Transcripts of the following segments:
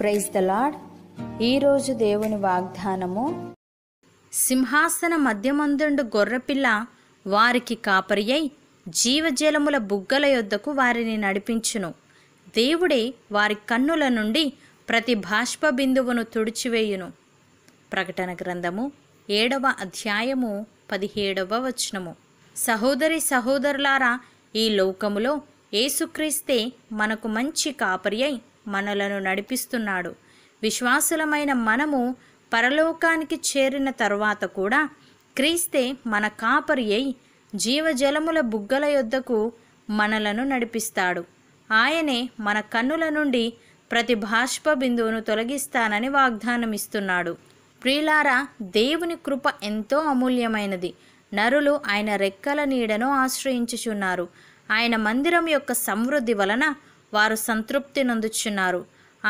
praise the lord ఈరోజు దేవుని వాగ్దానము సింహాసన మధ్యమందుండు గొర్రెపిల్ల వారికి కాపరి అయి జీవజలముల బుగ్గల యొద్దకు వారిని నడిపించును దేవుడే వారి కన్నుల నుండి ప్రతి బాష్ప బిందువును తుడిచివేయును ప్రకటన గ్రంథము ఏడవ అధ్యాయము పదిహేడవ వచనము సహోదరి సహోదరులారా ఈ లోకములో ఏసుక్రీస్తే మనకు మంచి కాపరి మనలను నడిపిస్తున్నాడు విశ్వాసులమైన మనము పరలోకానికి చేరిన తరువాత కూడా క్రీస్తే మన కాపరి అయి జీవజలముల బుగ్గల యొద్దకు మనలను నడిపిస్తాడు ఆయనే మన కన్నుల నుండి ప్రతి బాష్ప బిందువును తొలగిస్తానని వాగ్దానమిస్తున్నాడు ప్రియులారా దేవుని కృప ఎంతో అమూల్యమైనది నరులు ఆయన రెక్కల నీడను ఆశ్రయించుచున్నారు ఆయన మందిరం యొక్క సమృద్ధి వలన వారు సంతృప్తి నొందుచున్నారు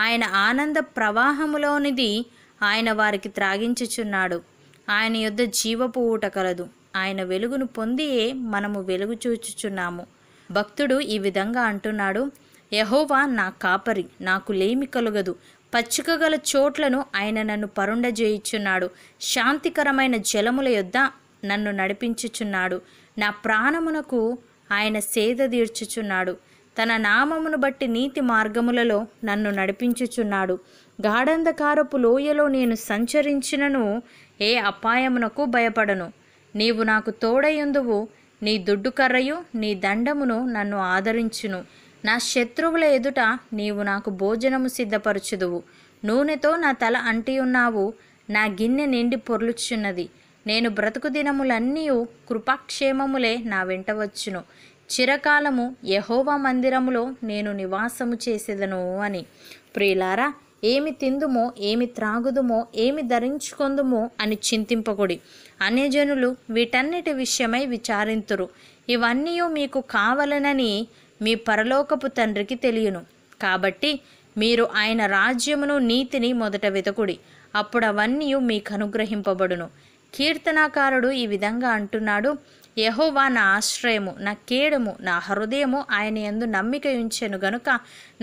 ఆయన ఆనంద ప్రవాహములోనిది ఆయన వారికి త్రాగించుచున్నాడు ఆయన యుద్ధ జీవపు ఊట కలదు ఆయన వెలుగును పొందియే మనము వెలుగు చూచుచున్నాము భక్తుడు ఈ విధంగా అంటున్నాడు యహోవా నా కాపరి నాకు లేమి కలుగదు పచ్చిక గల చోట్లను ఆయన నన్ను పరుండజేయుచున్నాడు శాంతికరమైన జలముల యొద్ద నన్ను నడిపించుచున్నాడు నా ప్రాణమునకు ఆయన సేద తీర్చుచున్నాడు తన నామమును బట్టి నీతి మార్గములలో నన్ను నడిపించుచున్నాడు గాఢంధకారపు లోయలో నేను సంచరించినను ఏ అపాయమునకు భయపడను నీవు నాకు తోడయుందువు నీ దుడ్డుకర్రయు నీ దండమును నన్ను ఆదరించును నా శత్రువుల ఎదుట నీవు నాకు భోజనము సిద్ధపరచుదువు నూనెతో నా తల అంటి ఉన్నావు నా గిన్నె నిండి పొర్లుచున్నది నేను బ్రతుకు దినములన్నీ కృపాక్షేమములే నా వెంట వచ్చును చిరకాలము యహోవ మందిరములో నేను నివాసము చేసేదను అని ప్రియులారా ఏమి తిందుమో ఏమి త్రాగుదుమో ఏమి ధరించుకుందుమో అని చింతింపకుడి జనులు వీటన్నిటి విషయమై విచారింతురు ఇవన్నీ మీకు కావలనని మీ పరలోకపు తండ్రికి తెలియను కాబట్టి మీరు ఆయన రాజ్యమును నీతిని మొదట వెతకుడి అప్పుడు అవన్నీ మీకు అనుగ్రహింపబడును కీర్తనాకారుడు ఈ విధంగా అంటున్నాడు యహోవా నా ఆశ్రయము నా కేడము నా హృదయము ఆయన ఎందు నమ్మిక ఉంచెను గనుక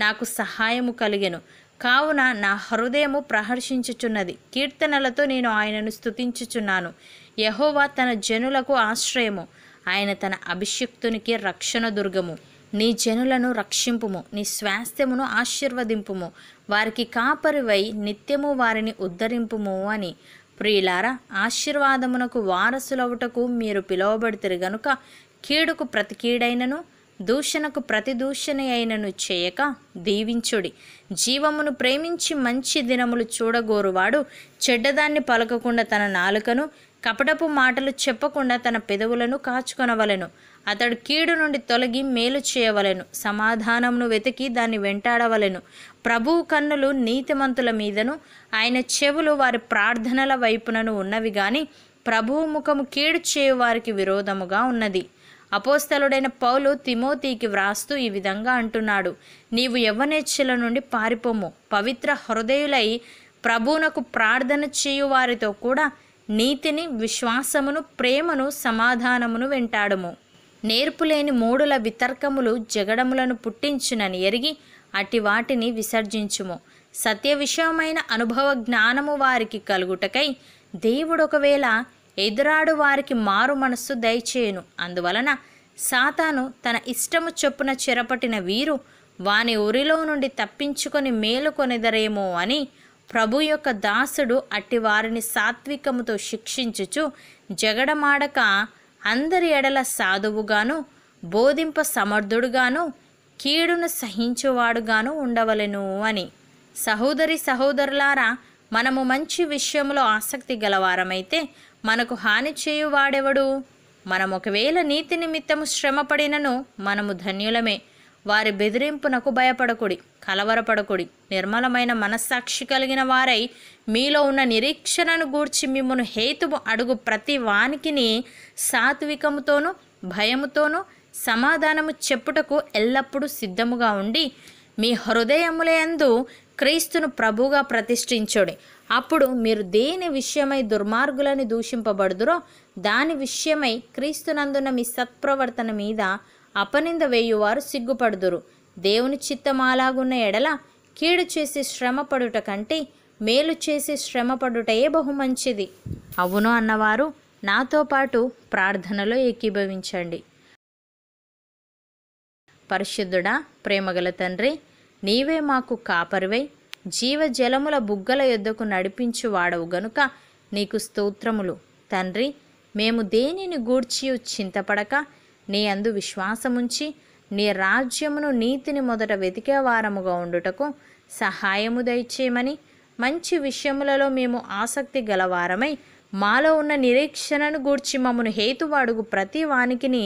నాకు సహాయము కలిగెను కావున నా హృదయము ప్రహర్షించుచున్నది కీర్తనలతో నేను ఆయనను స్థుతించుచున్నాను యహోవా తన జనులకు ఆశ్రయము ఆయన తన అభిషిక్తునికి రక్షణ దుర్గము నీ జనులను రక్షింపుము నీ స్వాస్థ్యమును ఆశీర్వదింపుము వారికి కాపరివై నిత్యము వారిని ఉద్ధరింపుము అని ప్రియులారా ఆశీర్వాదమునకు వారసులవుటకు మీరు పిలువబడితే గనుక కీడుకు ప్రతి కీడైనను దూషణకు ప్రతి దూషణ అయినను చేయక దీవించుడి జీవమును ప్రేమించి మంచి దినములు చూడగోరువాడు చెడ్డదాన్ని పలకకుండా తన నాలుకను కపటపు మాటలు చెప్పకుండా తన పెదవులను కాచుకొనవలెను అతడు కీడు నుండి తొలగి మేలు చేయవలెను సమాధానమును వెతికి దాన్ని వెంటాడవలెను ప్రభువు కన్నులు నీతిమంతుల మీదను ఆయన చెవులు వారి ప్రార్థనల వైపునను ఉన్నవి గాని ప్రభువు ముఖము కీడు చేయువారికి విరోధముగా ఉన్నది అపోస్తలుడైన పౌలు తిమోతికి వ్రాస్తూ ఈ విధంగా అంటున్నాడు నీవు యవ్వనేచ్ఛల నుండి పారిపోము పవిత్ర హృదయులై ప్రభువునకు ప్రార్థన చేయు వారితో కూడా నీతిని విశ్వాసమును ప్రేమను సమాధానమును వెంటాడము నేర్పులేని మూడుల వితర్కములు జగడములను పుట్టించునని ఎరిగి అటి వాటిని విసర్జించుము సత్య విషయమైన అనుభవ జ్ఞానము వారికి కలుగుటకై దేవుడు ఒకవేళ ఎదురాడు వారికి మారు మనస్సు దయచేయును అందువలన సాతాను తన ఇష్టము చొప్పున చెరపటిన వీరు వాని ఉరిలో నుండి తప్పించుకొని మేలుకొనిదరేమో అని ప్రభు యొక్క దాసుడు అట్టి వారిని సాత్వికముతో శిక్షించుచు జగడమాడక అందరి ఎడల సాధువుగాను బోధింప సమర్థుడుగాను కీడును సహించువాడుగాను ఉండవలెను అని సహోదరి సహోదరులారా మనము మంచి విషయంలో ఆసక్తి గలవారమైతే మనకు హాని చేయువాడెవడు మనం ఒకవేళ నీతి నిమిత్తము శ్రమపడినను మనము ధన్యులమే వారి బెదిరింపునకు భయపడకుడి కలవరపడకుడి నిర్మలమైన మనస్సాక్షి కలిగిన వారై మీలో ఉన్న నిరీక్షణను గూర్చి మిమ్మను హేతు అడుగు ప్రతి వానికిని సాత్వికముతోనూ భయముతోనూ సమాధానము చెప్పుటకు ఎల్లప్పుడూ సిద్ధముగా ఉండి మీ హృదయములందు క్రీస్తును ప్రభుగా ప్రతిష్ఠించుడి అప్పుడు మీరు దేని విషయమై దుర్మార్గులని దూషింపబడుదురో దాని విషయమై క్రీస్తునందున మీ సత్ప్రవర్తన మీద అపనింద వేయువారు సిగ్గుపడుదురు దేవుని చిత్తమాలాగున్న ఎడల కీడు చేసి శ్రమపడుట కంటే మేలు చేసి శ్రమపడుటయే బహుమంచిది అవును అన్నవారు నాతో పాటు ప్రార్థనలో ఏకీభవించండి పరిశుద్ధుడా ప్రేమగల తండ్రి నీవే మాకు కాపరివై జీవజలముల బుగ్గల యొద్దకు నడిపించు వాడవు గనుక నీకు స్తోత్రములు తండ్రి మేము దేనిని గూడ్చి చింతపడక నీ అందు విశ్వాసముంచి నీ రాజ్యమును నీతిని మొదట వెతికేవారముగా ఉండుటకు సహాయము దయచేయమని మంచి విషయములలో మేము ఆసక్తి గలవారమై మాలో ఉన్న నిరీక్షణను గూర్చి మమ్మను హేతువాడుగు ప్రతి వానికిని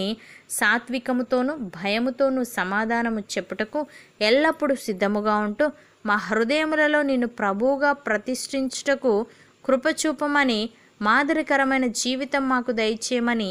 సాత్వికముతోనూ భయముతోనూ సమాధానము చెప్పుటకు ఎల్లప్పుడూ సిద్ధముగా ఉంటూ మా హృదయములలో నిన్ను ప్రభువుగా ప్రతిష్ఠించుటకు కృపచూపమని మాదిరికరమైన జీవితం మాకు దయచేయమని